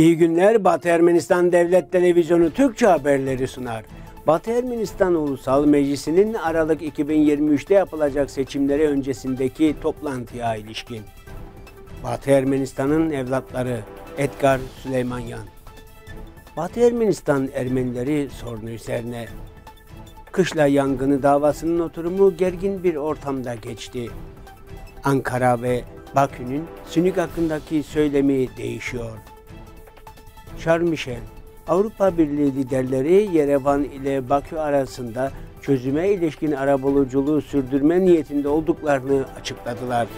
İyi günler Batı Ermenistan Devlet Televizyonu Türkçe haberleri sunar. Batı Ermenistan Ulusal Meclisi'nin Aralık 2023'te yapılacak seçimlere öncesindeki toplantıya ilişkin. Batı Ermenistan'ın evlatları Edgar Süleymanyan. Batı Ermenistan Ermenileri sorunu üzerine. Kışla yangını davasının oturumu gergin bir ortamda geçti. Ankara ve Bakü'nün Sünik hakkındaki söylemi değişiyor. Charles Avrupa Birliği liderleri Yerevan ile Bakü arasında çözüme ilişkin arabuluculuğu sürdürme niyetinde olduklarını açıkladılar.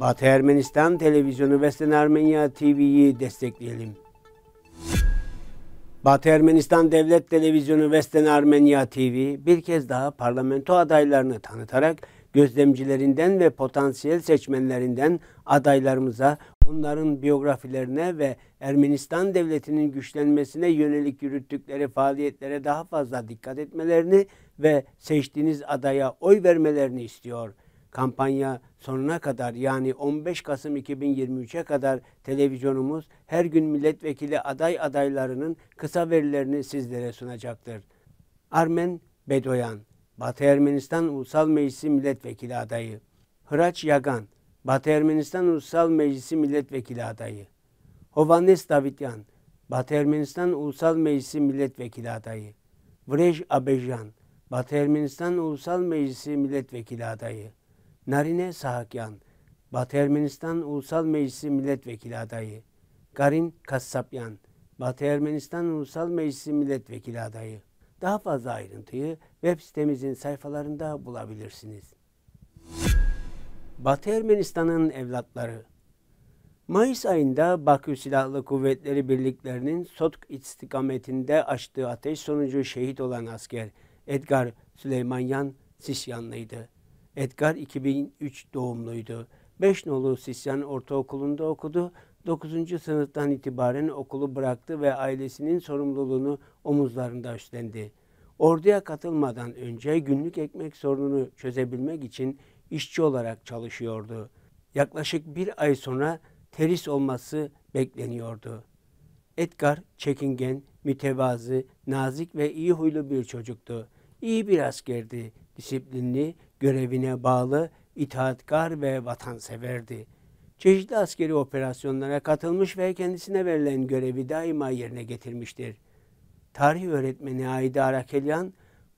Batı Ermenistan Televizyonu Western Armenia TV'yi destekleyelim. Batı Ermenistan Devlet Televizyonu Western Armenia TV bir kez daha parlamento adaylarını tanıtarak gözlemcilerinden ve potansiyel seçmenlerinden adaylarımıza onların biyografilerine ve Ermenistan devletinin güçlenmesine yönelik yürüttükleri faaliyetlere daha fazla dikkat etmelerini ve seçtiğiniz adaya oy vermelerini istiyor. Kampanya sonuna kadar yani 15 Kasım 2023'e kadar televizyonumuz her gün milletvekili aday adaylarının kısa verilerini sizlere sunacaktır. Armen Bedoyan, Batı Ermenistan Ulusal Meclisi Milletvekili adayı. Hıraç Yagan, Batı Ermenistan Ulusal Meclisi Milletvekili adayı. Hovannes Davityan, Batı Ermenistan Ulusal Meclisi Milletvekili adayı. Vrej Abejan, Batı Ermenistan Ulusal Meclisi Milletvekili adayı. Narine Sahakyan, Batı Ermenistan Ulusal Meclisi Milletvekili adayı. Garin Kassapyan, Batı Ermenistan Ulusal Meclisi Milletvekili adayı. Daha fazla ayrıntıyı web sitemizin sayfalarında bulabilirsiniz. Batı Ermenistan'ın evlatları. Mayıs ayında Bakü Silahlı Kuvvetleri Birliklerinin Sotk istikametinde açtığı ateş sonucu şehit olan asker Edgar Süleymanyan Sisyanlıydı. Edgar 2003 doğumluydu. Beşnolu Sisyan Ortaokulu'nda okudu. 9. sınıftan itibaren okulu bıraktı ve ailesinin sorumluluğunu omuzlarında üstlendi. Orduya katılmadan önce günlük ekmek sorununu çözebilmek için işçi olarak çalışıyordu. Yaklaşık bir ay sonra terhis olması bekleniyordu. Edgar çekingen, mütevazı, nazik ve iyi huylu bir çocuktu. İyi bir askerdi, disiplinli, görevine bağlı, itaatkar ve vatanseverdi. Çeşitli askeri operasyonlara katılmış ve kendisine verilen görevi daima yerine getirmiştir. Tarih öğretmeni Aida Arakelyan,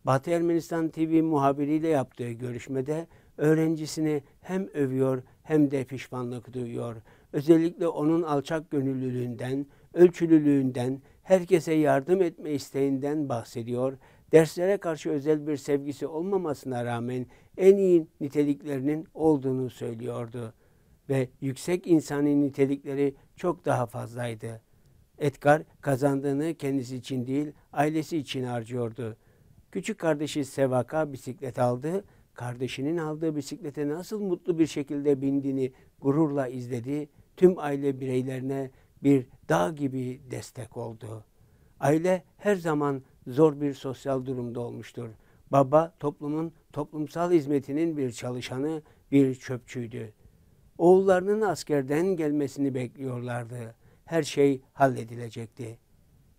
Batı Ermenistan TV muhabiriyle yaptığı görüşmede öğrencisini hem övüyor hem de pişmanlık duyuyor. Özellikle onun alçak gönüllülüğünden, ölçülülüğünden, herkese yardım etme isteğinden bahsediyor. Derslere karşı özel bir sevgisi olmamasına rağmen en iyi niteliklerinin olduğunu söylüyordu ve yüksek insani nitelikleri çok daha fazlaydı. Edgar kazandığını kendisi için değil, ailesi için harcıyordu. Küçük kardeşi Sevaka bisiklet aldı kardeşinin aldığı bisiklete nasıl mutlu bir şekilde bindiğini gururla izledi. Tüm aile bireylerine bir dağ gibi destek oldu. Aile her zaman zor bir sosyal durumda olmuştur. Baba toplumun toplumsal hizmetinin bir çalışanı, bir çöpçüydü. Oğullarının askerden gelmesini bekliyorlardı. Her şey halledilecekti.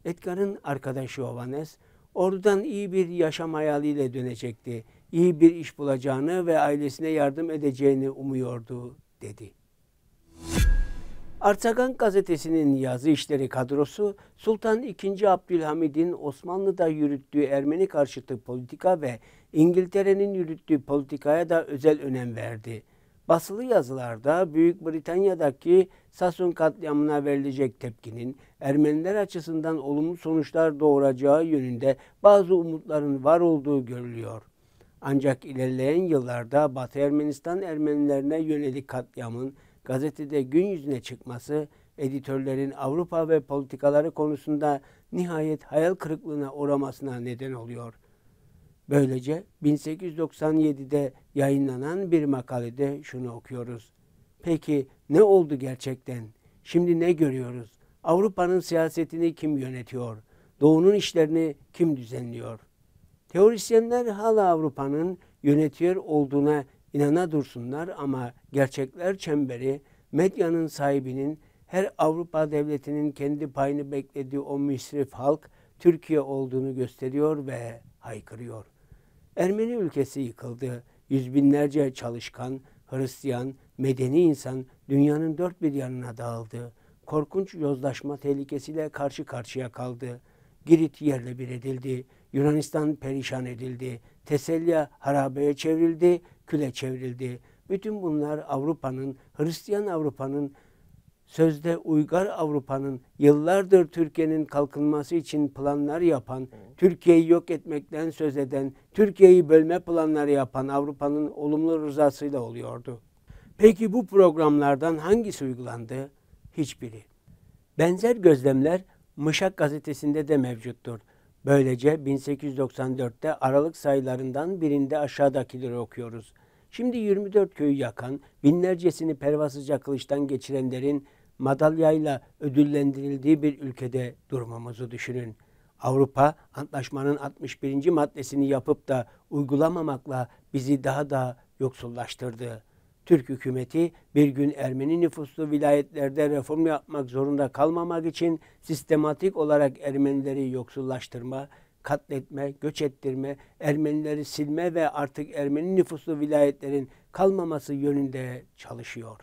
Edgar'ın arkadaşı Ovanes, ordudan iyi bir yaşam hayaliyle dönecekti iyi bir iş bulacağını ve ailesine yardım edeceğini umuyordu dedi. Artagan gazetesinin yazı işleri kadrosu Sultan II. Abdülhamid'in Osmanlı'da yürüttüğü Ermeni karşıtı politika ve İngiltere'nin yürüttüğü politikaya da özel önem verdi. Basılı yazılarda Büyük Britanya'daki Sasun katliamına verilecek tepkinin Ermeniler açısından olumlu sonuçlar doğuracağı yönünde bazı umutların var olduğu görülüyor. Ancak ilerleyen yıllarda Batı Ermenistan Ermenilerine yönelik katliamın gazetede gün yüzüne çıkması editörlerin Avrupa ve politikaları konusunda nihayet hayal kırıklığına uğramasına neden oluyor. Böylece 1897'de yayınlanan bir makalede şunu okuyoruz. Peki ne oldu gerçekten? Şimdi ne görüyoruz? Avrupa'nın siyasetini kim yönetiyor? Doğu'nun işlerini kim düzenliyor?'' Teorisyenler hala Avrupa'nın yönetiyor olduğuna inana dursunlar ama gerçekler çemberi medyanın sahibinin her Avrupa devletinin kendi payını beklediği o müsrif halk Türkiye olduğunu gösteriyor ve haykırıyor. Ermeni ülkesi yıkıldı. Yüz binlerce çalışkan, Hristiyan, medeni insan dünyanın dört bir yanına dağıldı. Korkunç yozlaşma tehlikesiyle karşı karşıya kaldı. Girit yerle bir edildi. Yunanistan perişan edildi. Teselya harabeye çevrildi, küle çevrildi. Bütün bunlar Avrupa'nın, Hristiyan Avrupa'nın, sözde uygar Avrupa'nın yıllardır Türkiye'nin kalkınması için planlar yapan, Türkiye'yi yok etmekten söz eden, Türkiye'yi bölme planları yapan Avrupa'nın olumlu rızasıyla oluyordu. Peki bu programlardan hangisi uygulandı? Hiçbiri. Benzer gözlemler Mışak gazetesinde de mevcuttur. Böylece 1894'te Aralık sayılarından birinde aşağıdakileri okuyoruz. Şimdi 24 köyü yakan, binlercesini pervasızca kılıçtan geçirenlerin madalyayla ödüllendirildiği bir ülkede durmamızı düşünün. Avrupa antlaşmanın 61. maddesini yapıp da uygulamamakla bizi daha da yoksullaştırdı. Türk hükümeti bir gün Ermeni nüfuslu vilayetlerde reform yapmak zorunda kalmamak için sistematik olarak Ermenileri yoksullaştırma, katletme, göç ettirme, Ermenileri silme ve artık Ermeni nüfuslu vilayetlerin kalmaması yönünde çalışıyor.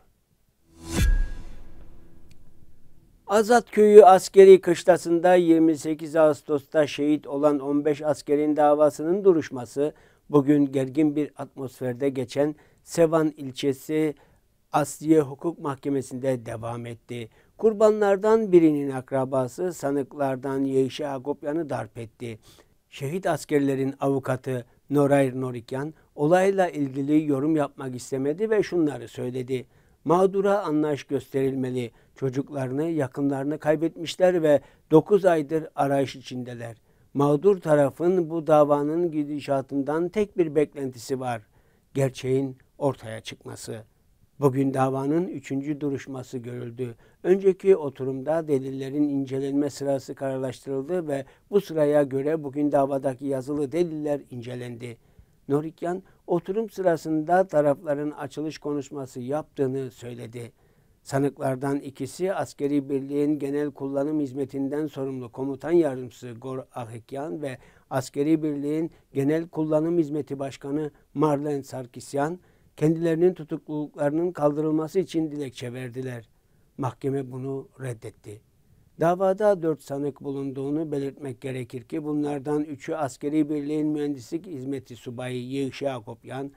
Azat Köyü askeri kışlasında 28 Ağustos'ta şehit olan 15 askerin davasının duruşması bugün gergin bir atmosferde geçen Sevan ilçesi Asliye Hukuk Mahkemesi'nde devam etti. Kurbanlardan birinin akrabası sanıklardan Yeyşe Agopyan'ı darp etti. Şehit askerlerin avukatı Noray Norikyan olayla ilgili yorum yapmak istemedi ve şunları söyledi. Mağdura anlaş gösterilmeli. Çocuklarını, yakınlarını kaybetmişler ve 9 aydır arayış içindeler. Mağdur tarafın bu davanın gidişatından tek bir beklentisi var. Gerçeğin ortaya çıkması. Bugün davanın üçüncü duruşması görüldü. Önceki oturumda delillerin incelenme sırası kararlaştırıldı ve bu sıraya göre bugün davadaki yazılı deliller incelendi. Norikyan oturum sırasında tarafların açılış konuşması yaptığını söyledi. Sanıklardan ikisi askeri birliğin genel kullanım hizmetinden sorumlu komutan yardımcısı Gor Ahikyan ve askeri birliğin genel kullanım hizmeti başkanı Marlen Sarkisyan, kendilerinin tutukluluklarının kaldırılması için dilekçe verdiler. Mahkeme bunu reddetti. Davada dört sanık bulunduğunu belirtmek gerekir ki bunlardan üçü askeri birliğin mühendislik hizmeti subayı Yığşa Akopyan,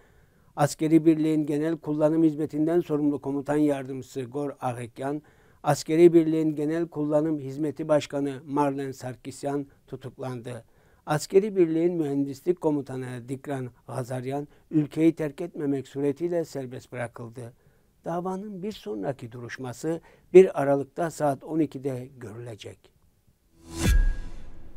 askeri birliğin genel kullanım hizmetinden sorumlu komutan yardımcısı Gor Ahekyan, askeri birliğin genel kullanım hizmeti başkanı Marlen Sarkisyan tutuklandı. Askeri Birliğin Mühendislik Komutanı Dikran Gazaryan ülkeyi terk etmemek suretiyle serbest bırakıldı. Davanın bir sonraki duruşması 1 Aralık'ta saat 12'de görülecek.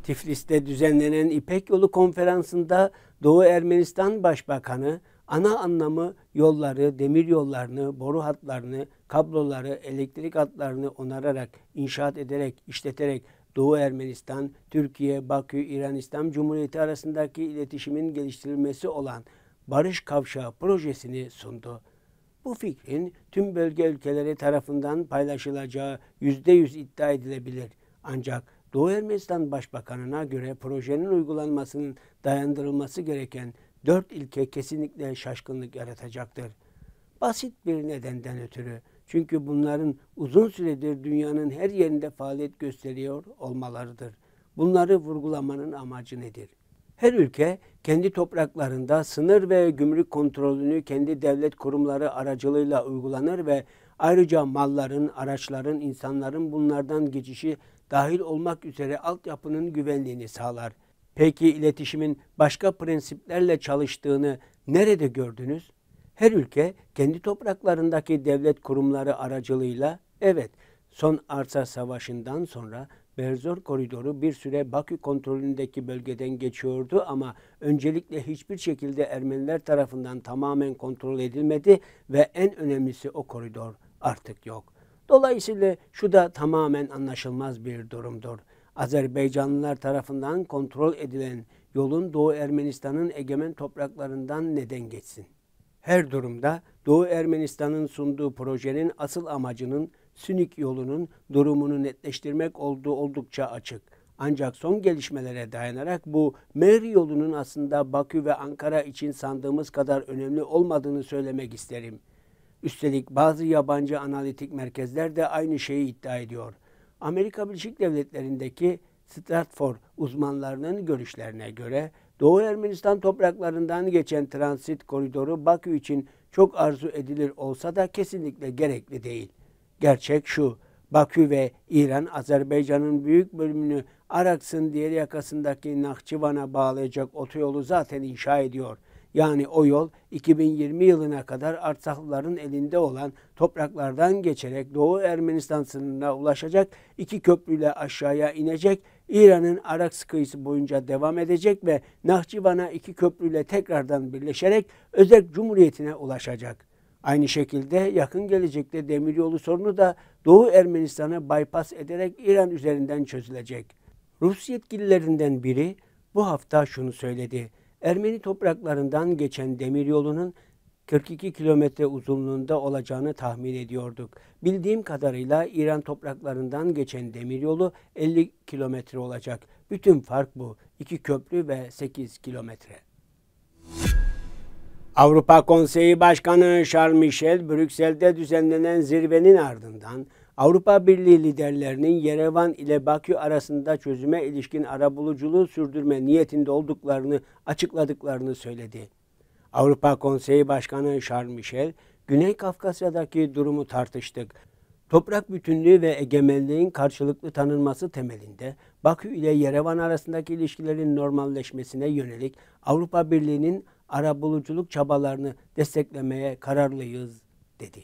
Tiflis'te düzenlenen İpek Yolu Konferansı'nda Doğu Ermenistan Başbakanı ana anlamı yolları, demir yollarını, boru hatlarını, kabloları, elektrik hatlarını onararak, inşaat ederek, işleterek Doğu Ermenistan, Türkiye, Bakü, İranistan Cumhuriyeti arasındaki iletişimin geliştirilmesi olan Barış Kavşağı projesini sundu. Bu fikrin tüm bölge ülkeleri tarafından paylaşılacağı yüzde yüz iddia edilebilir. Ancak Doğu Ermenistan Başbakanı'na göre projenin uygulanmasının dayandırılması gereken dört ilke kesinlikle şaşkınlık yaratacaktır. Basit bir nedenden ötürü çünkü bunların uzun süredir dünyanın her yerinde faaliyet gösteriyor olmalarıdır. Bunları vurgulamanın amacı nedir? Her ülke kendi topraklarında sınır ve gümrük kontrolünü kendi devlet kurumları aracılığıyla uygulanır ve ayrıca malların, araçların, insanların bunlardan geçişi dahil olmak üzere altyapının güvenliğini sağlar. Peki iletişimin başka prensiplerle çalıştığını nerede gördünüz? Her ülke kendi topraklarındaki devlet kurumları aracılığıyla evet son arsa savaşından sonra Berzor koridoru bir süre Bakü kontrolündeki bölgeden geçiyordu ama öncelikle hiçbir şekilde Ermeniler tarafından tamamen kontrol edilmedi ve en önemlisi o koridor artık yok. Dolayısıyla şu da tamamen anlaşılmaz bir durumdur. Azerbaycanlılar tarafından kontrol edilen yolun Doğu Ermenistan'ın egemen topraklarından neden geçsin? her durumda Doğu Ermenistan'ın sunduğu projenin asıl amacının Sünik yolunun durumunu netleştirmek olduğu oldukça açık. Ancak son gelişmelere dayanarak bu Meri yolunun aslında Bakü ve Ankara için sandığımız kadar önemli olmadığını söylemek isterim. Üstelik bazı yabancı analitik merkezler de aynı şeyi iddia ediyor. Amerika Birleşik Devletleri'ndeki Stratford uzmanlarının görüşlerine göre Doğu Ermenistan topraklarından geçen transit koridoru Bakü için çok arzu edilir olsa da kesinlikle gerekli değil. Gerçek şu, Bakü ve İran, Azerbaycan'ın büyük bölümünü Araks'ın diğer yakasındaki Nahçıvan'a bağlayacak otoyolu zaten inşa ediyor. Yani o yol 2020 yılına kadar Artsaklıların elinde olan topraklardan geçerek Doğu Ermenistan sınırına ulaşacak, iki köprüyle aşağıya inecek, İran'ın Araks kıyısı boyunca devam edecek ve Nahçıvan'a iki köprüyle tekrardan birleşerek Özerk Cumhuriyeti'ne ulaşacak. Aynı şekilde yakın gelecekte demiryolu sorunu da Doğu Ermenistan'ı bypass ederek İran üzerinden çözülecek. Rus yetkililerinden biri bu hafta şunu söyledi. Ermeni topraklarından geçen demiryolunun 42 kilometre uzunluğunda olacağını tahmin ediyorduk. Bildiğim kadarıyla İran topraklarından geçen demiryolu 50 kilometre olacak. Bütün fark bu. 2 köprü ve 8 kilometre. Avrupa Konseyi Başkanı Charles Michel, Brüksel'de düzenlenen zirvenin ardından Avrupa Birliği liderlerinin Yerevan ile Bakü arasında çözüme ilişkin arabuluculuğu sürdürme niyetinde olduklarını açıkladıklarını söyledi. Avrupa Konseyi Başkanı Charles Michel, Güney Kafkasya'daki durumu tartıştık. Toprak bütünlüğü ve egemenliğin karşılıklı tanınması temelinde Bakü ile Yerevan arasındaki ilişkilerin normalleşmesine yönelik Avrupa Birliği'nin arabuluculuk çabalarını desteklemeye kararlıyız dedi.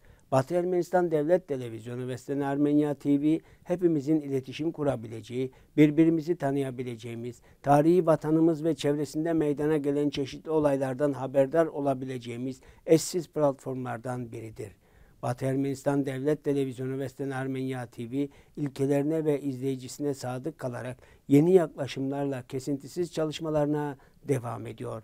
Batı Ermenistan Devlet Televizyonu ve Sena Ermenya TV hepimizin iletişim kurabileceği, birbirimizi tanıyabileceğimiz, tarihi vatanımız ve çevresinde meydana gelen çeşitli olaylardan haberdar olabileceğimiz eşsiz platformlardan biridir. Batı Ermenistan Devlet Televizyonu ve Vesten Armenya TV ilkelerine ve izleyicisine sadık kalarak yeni yaklaşımlarla kesintisiz çalışmalarına devam ediyor.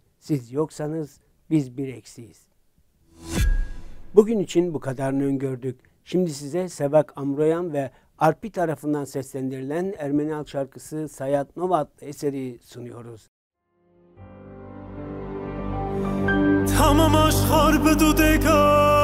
siz yoksanız biz bir eksiyiz. Bugün için bu kadarını öngördük. Şimdi size Sevak Amroyan ve Arpi tarafından seslendirilen Ermeni halk şarkısı Sayat Nova adlı eseri sunuyoruz. Tamam aşk harbi dudeka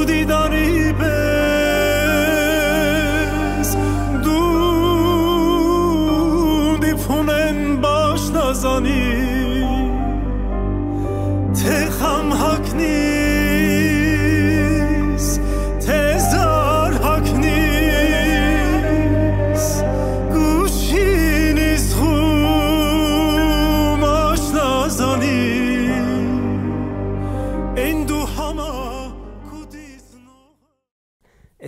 부디더니